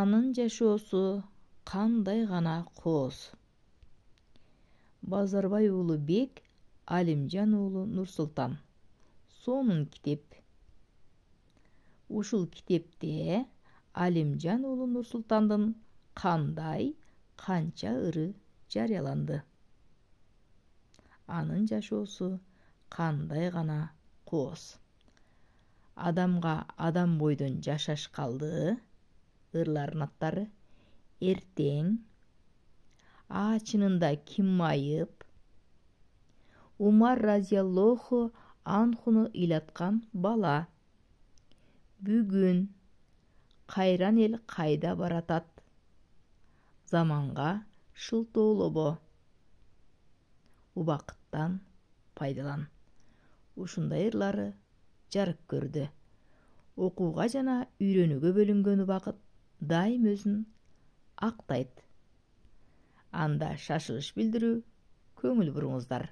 анын жашоосу кандай гана кооз базарбай уулу бек алимжан уулу нурсултан сонун китеп ушул китепте алимжан уулу нурсултандын кандай канча ыры жарыяланды анын жашоосу кандай гана кооз адамга адам бойдон жашаш калды аттары эртең ким майып умар разияллоху анхуну ыйлаткан бала бүгүн кайран эл кайда баратат заманга шылтоолобо убакыттан пайдалан ушундай ырлары жарык көрдү окууга жана үйрөнүүгө бөлүнгөн убакыт дайым өзін ақтайды анда шашылыш білдіру көңіл бұрыңыздар